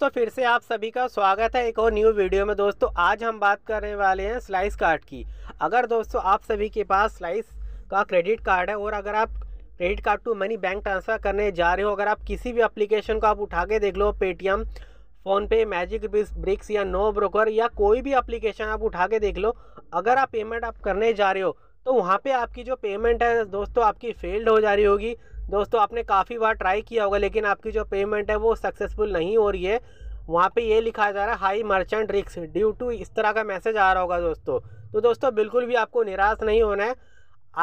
तो फिर से आप सभी का स्वागत है एक और न्यू वीडियो में दोस्तों आज हम बात करने वाले हैं स्लाइस कार्ड की अगर दोस्तों आप सभी के पास स्लाइस का क्रेडिट कार्ड है और अगर आप credit card to money bank transfer करने जा रहे हो अगर आप किसी भी एप्लीकेशन को आप उठा के देख लो पेटीएम फ़ोनपे मैजिक ब्रिक्स या नो ब्रोकर या कोई भी अप्लीकेशन आप उठा के देख लो अगर आप पेमेंट आप करने जा रहे हो तो वहाँ पर आपकी जो पेमेंट है दोस्तों आपकी फेल्ड हो जा रही होगी दोस्तों आपने काफ़ी बार ट्राई किया होगा लेकिन आपकी जो पेमेंट है वो सक्सेसफुल नहीं हो रही है वहाँ पे ये लिखा जा रहा है हाई मर्चेंट रिक्स ड्यू टू इस तरह का मैसेज आ रहा होगा दोस्तों तो दोस्तों बिल्कुल भी आपको निराश नहीं होना है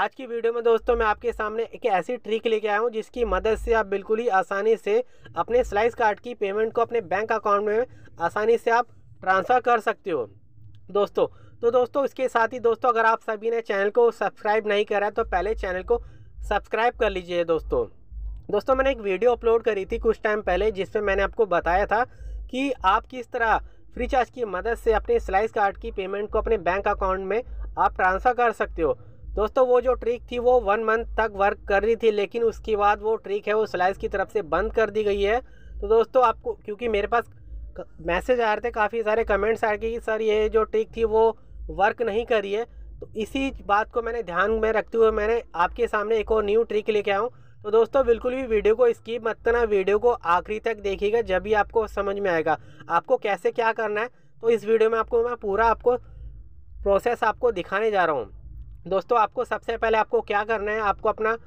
आज की वीडियो में दोस्तों मैं आपके सामने एक ऐसी ट्रिक लेके आया हूँ जिसकी मदद से आप बिल्कुल ही आसानी से अपने स्लाइस कार्ड की पेमेंट को अपने बैंक अकाउंट में आसानी से आप ट्रांसफ़र कर सकते हो दोस्तों तो दोस्तों इसके साथ ही दोस्तों अगर आप सभी ने चैनल को सब्सक्राइब नहीं करा है तो पहले चैनल को सब्सक्राइब कर लीजिए दोस्तों दोस्तों मैंने एक वीडियो अपलोड करी थी कुछ टाइम पहले जिसमें मैंने आपको बताया था कि आप किस तरह फ्रीचार्ज की मदद से अपने स्लाइस कार्ड की पेमेंट को अपने बैंक अकाउंट में आप ट्रांसफ़र कर सकते हो दोस्तों वो जो ट्रिक थी वो वन मंथ तक वर्क कर रही थी लेकिन उसके बाद वो ट्रिक है वो स्लाइस की तरफ से बंद कर दी गई है तो दोस्तों आपको क्योंकि मेरे पास मैसेज आ रहे थे काफ़ी सारे कमेंट्स आ थे कि सर ये जो ट्रिक थी वो वर्क नहीं रही है तो इसी बात को मैंने ध्यान में रखते हुए मैंने आपके सामने एक और न्यू ट्रिक लेके आऊँ तो दोस्तों बिल्कुल भी वीडियो को स्कीप मत करना वीडियो को आखिरी तक देखिएगा जब भी आपको समझ में आएगा आपको कैसे क्या करना है तो इस वीडियो में आपको मैं पूरा आपको प्रोसेस आपको दिखाने जा रहा हूँ दोस्तों आपको सबसे पहले आपको क्या करना है आपको अपना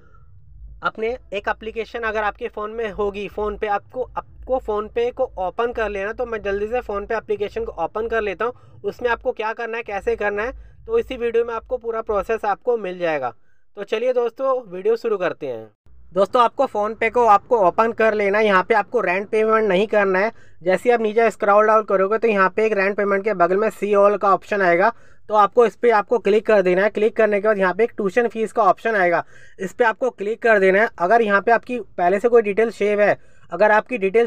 अपने एक एप्लीकेशन अगर आपके फ़ोन में होगी फ़ोन पे आपको आपको फ़ोन पे को ओपन कर लेना तो मैं जल्दी से फ़ोन पे एप्लीकेशन को ओपन कर लेता हूँ उसमें आपको क्या करना है कैसे करना है तो इसी वीडियो में आपको पूरा प्रोसेस आपको मिल जाएगा तो चलिए दोस्तों वीडियो शुरू करते हैं दोस्तों आपको फ़ोन पे को आपको ओपन कर लेना है यहाँ पे आपको रेंट पेमेंट नहीं करना है जैसे आप नीचे स्क्रॉल डाउन करोगे तो यहाँ पे एक रेंट पेमेंट के बगल में सी ऑल का ऑप्शन आएगा तो आपको इस पर आपको क्लिक कर देना है क्लिक करने के बाद यहाँ पे एक ट्यूशन फीस का ऑप्शन आएगा इस पर आपको क्लिक कर देना है अगर यहाँ पर आपकी पहले से कोई डिटेल सेव है अगर आपकी डिटेल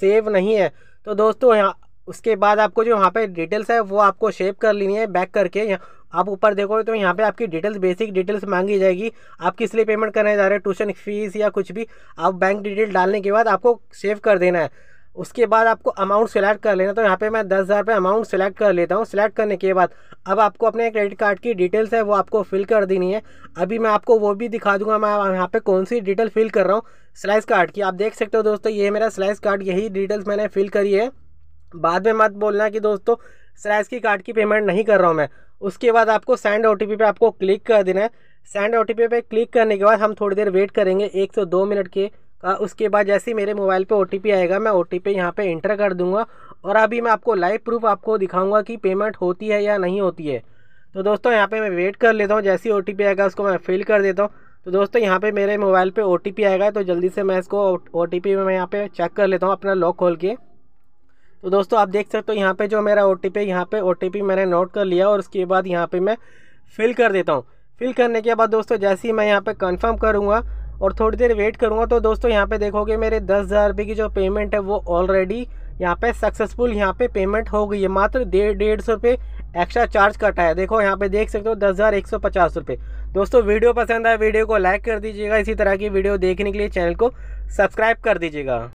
सेव नहीं है तो दोस्तों यहाँ उसके बाद आपको जो यहाँ पे डिटेल्स है वो आपको शेप कर लेनी है बैक करके यहाँ आप ऊपर देखोगे तो यहाँ पे आपकी डिटेल्स बेसिक डिटेल्स मांगी जाएगी आप किस लिए पेमेंट करने जा रहे हैं ट्यूशन फीस या कुछ भी आप बैंक डिटेल डालने के बाद आपको सेव कर देना है उसके बाद आपको अमाउंट सेलेक्ट कर लेना तो यहाँ पे मैं दस हज़ार रुपये अमाउंट सेलेक्ट कर लेता हूँ सेलेक्ट करने के बाद अब आपको अपने क्रेडिट कार्ड की डिटेल्स है वो आपको फिल कर देनी है अभी मैं आपको वो भी दिखा दूंगा मैं यहाँ पे कौन सी डिटेल फिल कर रहा हूँ स्लाइस कार्ड की आप देख सकते हो दोस्तों ये मेरा स्लाइस कार्ड यही डिटेल्स मैंने फिल करी है बाद में मत बोलना कि दोस्तों स्लैश की कार्ड की पेमेंट नहीं कर रहा हूँ मैं उसके बाद आपको सेंड ओ पे आपको क्लिक कर देना है सेंड ओ पे क्लिक करने के बाद हम थोड़ी देर वेट करेंगे एक से दो मिनट के का उसके बाद जैसे ही मेरे मोबाइल पे ओ आएगा मैं ओ टी पी यहाँ पर इंटर कर दूँगा और अभी मैं आपको लाइव प्रूफ आपको दिखाऊँगा कि पेमेंट होती है या नहीं होती है तो दोस्तों यहाँ पे मैं वेट कर लेता हूँ जैसे ही ओ आएगा उसको मैं फिल कर देता हूँ तो दोस्तों यहाँ पे मेरे मोबाइल पे ओ आएगा तो जल्दी से मैं इसको ओ टी में मैं यहाँ पर चेक कर लेता हूँ अपना लॉक खोल के तो दोस्तों आप देख सकते हो यहाँ पे जो मेरा ओ टी पी यहाँ पे ओ टी पी मैंने नोट कर लिया और उसके बाद यहाँ पर मैं फिल कर देता हूँ फिल करने के बाद दोस्तों जैसे ही मैं यहाँ पर कन्फर्म करूँगा और थोड़ी देर वेट करूँगा तो दोस्तों यहाँ पे देखोगे मेरे दस हज़ार रुपये की जो पेमेंट है वो ऑलरेडी यहाँ पे सक्सेसफुल यहाँ पे पेमेंट हो गई है मात्र डेढ़ डेढ़ सौ रुपये एक्स्ट्रा चार्ज कटा है देखो यहाँ पे देख सकते हो दस हज़ार एक सौ पचास रुपये दोस्तों वीडियो पसंद आए वीडियो को लाइक कर दीजिएगा इसी तरह की वीडियो देखने के लिए चैनल को सब्सक्राइब कर दीजिएगा